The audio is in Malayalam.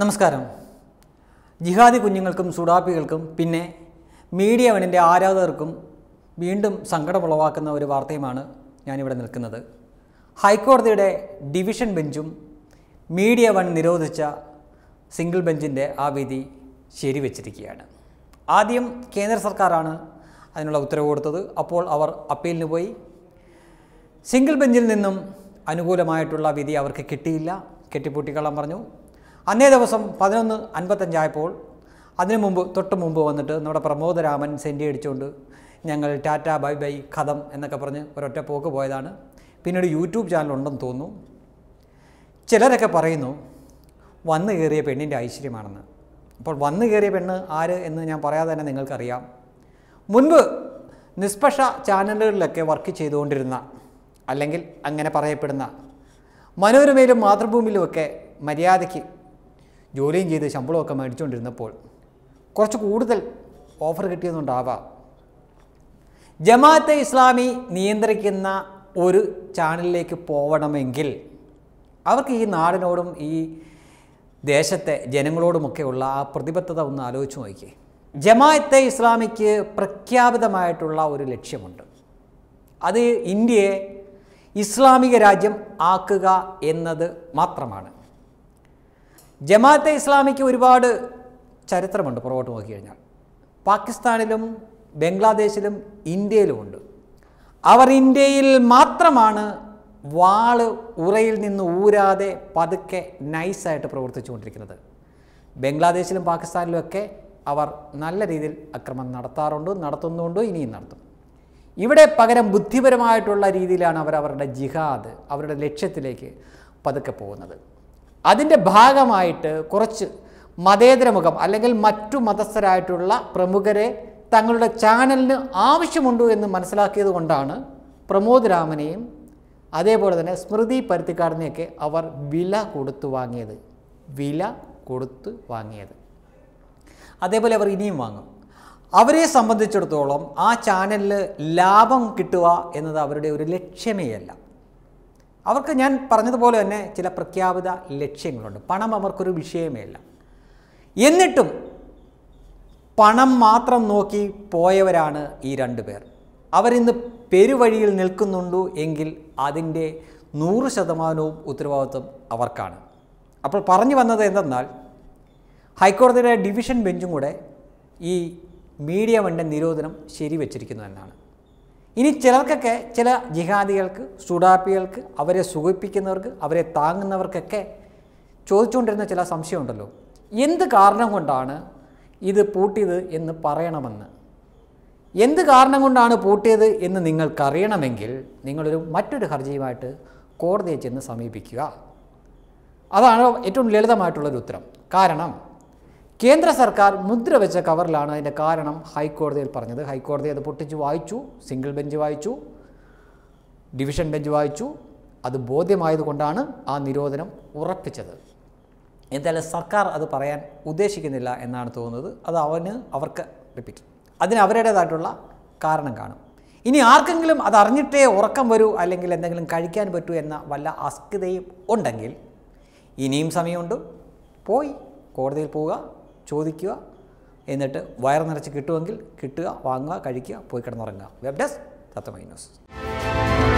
നമസ്കാരം ജിഹാദി കുഞ്ഞുങ്ങൾക്കും സുഡാപ്പികൾക്കും പിന്നെ മീഡിയ വണിൻ്റെ ആരാധകർക്കും വീണ്ടും സങ്കടമുളവാക്കുന്ന ഒരു വാർത്തയുമാണ് ഞാനിവിടെ നിൽക്കുന്നത് ഹൈക്കോടതിയുടെ ഡിവിഷൻ ബെഞ്ചും മീഡിയ വൺ നിരോധിച്ച സിംഗിൾ ബെഞ്ചിൻ്റെ ആ വിധി ശരിവച്ചിരിക്കുകയാണ് ആദ്യം കേന്ദ്ര സർക്കാരാണ് അതിനുള്ള ഉത്തരവ് കൊടുത്തത് അപ്പോൾ അവർ അപ്പീലിന് പോയി സിംഗിൾ ബെഞ്ചിൽ നിന്നും അനുകൂലമായിട്ടുള്ള വിധി അവർക്ക് കിട്ടിയില്ല കെട്ടിപ്പൂട്ടിക്കള്ളം പറഞ്ഞു അന്നേ ദിവസം പതിനൊന്ന് അൻപത്തഞ്ചായപ്പോൾ അതിനു മുമ്പ് തൊട്ട് മുമ്പ് വന്നിട്ട് നമ്മുടെ പ്രമോദരാമൻ സെൻറ്റി അടിച്ചുകൊണ്ട് ഞങ്ങൾ ടാറ്റ ബൈ ബൈ കഥം എന്നൊക്കെ പറഞ്ഞ് ഒരൊറ്റ പോക്ക് പോയതാണ് പിന്നീട് യൂട്യൂബ് ചാനലുണ്ടെന്ന് തോന്നുന്നു ചിലരൊക്കെ പറയുന്നു വന്നു കയറിയ പെണ്ണിൻ്റെ ഐശ്വര്യമാണെന്ന് അപ്പോൾ വന്നു കയറിയ പെണ്ണ് ആര് എന്ന് ഞാൻ പറയാതെ തന്നെ നിങ്ങൾക്കറിയാം മുൻപ് നിഷ്പക്ഷ ചാനലുകളിലൊക്കെ വർക്ക് ചെയ്തുകൊണ്ടിരുന്ന അല്ലെങ്കിൽ അങ്ങനെ പറയപ്പെടുന്ന മനോരമയിലും മാതൃഭൂമിയിലുമൊക്കെ മര്യാദയ്ക്ക് ജോലിയും ചെയ്ത് ശമ്പളമൊക്കെ മേടിച്ചുകൊണ്ടിരുന്നപ്പോൾ കുറച്ച് കൂടുതൽ ഓഫർ കിട്ടിയതുകൊണ്ടാവാം ജമാഅത്തെ ഇസ്ലാമി നിയന്ത്രിക്കുന്ന ഒരു ചാനലിലേക്ക് പോവണമെങ്കിൽ അവർക്ക് ഈ നാടിനോടും ഈ ദേശത്തെ ജനങ്ങളോടുമൊക്കെയുള്ള ആ പ്രതിബദ്ധത ഒന്ന് ആലോചിച്ച് നോക്കി ജമാഅത്തെ ഇസ്ലാമിക്ക് പ്രഖ്യാപിതമായിട്ടുള്ള ഒരു ലക്ഷ്യമുണ്ട് അത് ഇന്ത്യയെ ഇസ്ലാമിക രാജ്യം ആക്കുക എന്നത് മാത്രമാണ് ജമാഅത്തെ ഇസ്ലാമിക്ക് ഒരുപാട് ചരിത്രമുണ്ട് പുറകോട്ട് നോക്കിക്കഴിഞ്ഞാൽ പാകിസ്ഥാനിലും ബംഗ്ലാദേശിലും ഇന്ത്യയിലുമുണ്ട് അവർ ഇന്ത്യയിൽ മാത്രമാണ് വാള് ഉറയിൽ നിന്ന് ഊരാതെ പതുക്കെ നൈസായിട്ട് പ്രവർത്തിച്ചുകൊണ്ടിരിക്കുന്നത് ബംഗ്ലാദേശിലും പാകിസ്ഥാനിലുമൊക്കെ അവർ നല്ല രീതിയിൽ അക്രമം നടത്താറുണ്ട് നടത്തുന്നുണ്ട് ഇനിയും നടത്തും ഇവിടെ പകരം ബുദ്ധിപരമായിട്ടുള്ള രീതിയിലാണ് അവർ അവരുടെ ജിഹാദ് അവരുടെ ലക്ഷ്യത്തിലേക്ക് പതുക്കെ പോകുന്നത് അതിൻ്റെ ഭാഗമായിട്ട് കുറച്ച് മതേതര മുഖം അല്ലെങ്കിൽ മറ്റു മതസ്ഥരായിട്ടുള്ള പ്രമുഖരെ തങ്ങളുടെ ചാനലിന് ആവശ്യമുണ്ടോ എന്ന് മനസ്സിലാക്കിയത് കൊണ്ടാണ് പ്രമോദ് രാമനെയും അതേപോലെ തന്നെ സ്മൃതി പരുത്തിക്കാടിനെയൊക്കെ അവർ വില കൊടുത്തു വാങ്ങിയത് വില കൊടുത്ത് വാങ്ങിയത് അതേപോലെ അവർ ഇനിയും വാങ്ങും അവരെ സംബന്ധിച്ചിടത്തോളം ആ ചാനലിൽ ലാഭം കിട്ടുക എന്നത് അവരുടെ ഒരു ലക്ഷ്യമേയല്ല അവർക്ക് ഞാൻ പറഞ്ഞതുപോലെ തന്നെ ചില പ്രഖ്യാപിത ലക്ഷ്യങ്ങളുണ്ട് പണം അവർക്കൊരു വിഷയമേ അല്ല എന്നിട്ടും പണം മാത്രം നോക്കി പോയവരാണ് ഈ രണ്ടു പേർ അവരിന്ന് പെരുവഴിയിൽ നിൽക്കുന്നുണ്ടു എങ്കിൽ അതിൻ്റെ നൂറ് ശതമാനവും ഉത്തരവാദിത്വം അവർക്കാണ് അപ്പോൾ പറഞ്ഞു വന്നത് എന്തെന്നാൽ ഹൈക്കോടതിയുടെ ഡിവിഷൻ ബെഞ്ചും കൂടെ ഈ മീഡിയ വണ്ടൻ നിരോധനം ശരിവച്ചിരിക്കുന്നു എന്നാണ് ഇനി ചിലർക്കൊക്കെ ചില ജിഹാദികൾക്ക് സുഡാപ്പികൾക്ക് അവരെ സുഖിപ്പിക്കുന്നവർക്ക് അവരെ താങ്ങുന്നവർക്കൊക്കെ ചോദിച്ചുകൊണ്ടിരുന്ന ചില സംശയമുണ്ടല്ലോ എന്ത് കാരണം കൊണ്ടാണ് ഇത് പൂട്ടിയത് എന്ന് പറയണമെന്ന് എന്ത് കാരണം കൊണ്ടാണ് പൂട്ടിയത് എന്ന് നിങ്ങൾക്കറിയണമെങ്കിൽ നിങ്ങളൊരു മറ്റൊരു ഹർജിയുമായിട്ട് കോടതിയെ ചെന്ന് സമീപിക്കുക അതാണ് ഏറ്റവും ലളിതമായിട്ടുള്ളൊരു ഉത്തരം കാരണം കേന്ദ്ര സർക്കാർ മുദ്ര വെച്ച കവറിലാണ് അതിൻ്റെ കാരണം ഹൈക്കോടതിയിൽ പറഞ്ഞത് ഹൈക്കോടതി അത് പൊട്ടിച്ച് വായിച്ചു സിംഗിൾ ബെഞ്ച് വായിച്ചു ഡിവിഷൻ ബെഞ്ച് വായിച്ചു അത് ബോധ്യമായതുകൊണ്ടാണ് ആ നിരോധനം ഉറപ്പിച്ചത് എന്തായാലും സർക്കാർ അത് പറയാൻ ഉദ്ദേശിക്കുന്നില്ല എന്നാണ് തോന്നുന്നത് അത് അവന് അവർക്ക് റിപ്പീറ്റ് അതിന് അവരുടേതായിട്ടുള്ള കാരണം കാണും ഇനി ആർക്കെങ്കിലും അത് അറിഞ്ഞിട്ടേ ഉറക്കം വരൂ അല്ലെങ്കിൽ എന്തെങ്കിലും കഴിക്കാൻ പറ്റൂ എന്ന വല്ല അസ്ഥിതയും ഉണ്ടെങ്കിൽ ഇനിയും സമയമുണ്ട് പോയി കോടതിയിൽ പോവുക ചോദിക്കുക എന്നിട്ട് വയർ നിറച്ച് കിട്ടുമെങ്കിൽ കിട്ടുക വാങ്ങുക കഴിക്കുക പോയി കിടന്നുറങ്ങുക വെബ് ഡെസ്ക് തത്തമൈ ന്യൂസ്